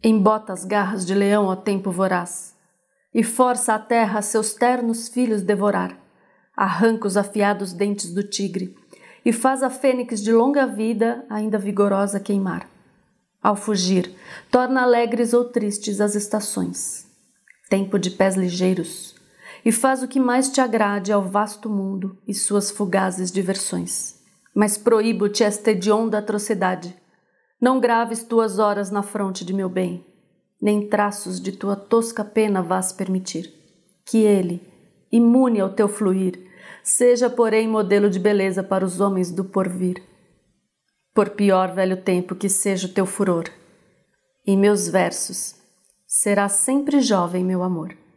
Embota as garras de leão ao tempo voraz, e força a terra seus ternos filhos devorar. Arranca os afiados dentes do tigre, e faz a fênix de longa vida, ainda vigorosa, queimar. Ao fugir, torna alegres ou tristes as estações. Tempo de pés ligeiros, e faz o que mais te agrade ao vasto mundo e suas fugazes diversões. Mas proíbo-te esta hedionda atrocidade não graves tuas horas na fronte de meu bem, nem traços de tua tosca pena vás permitir. Que ele, imune ao teu fluir, seja, porém, modelo de beleza para os homens do porvir. Por pior velho tempo que seja o teu furor, em meus versos será sempre jovem meu amor.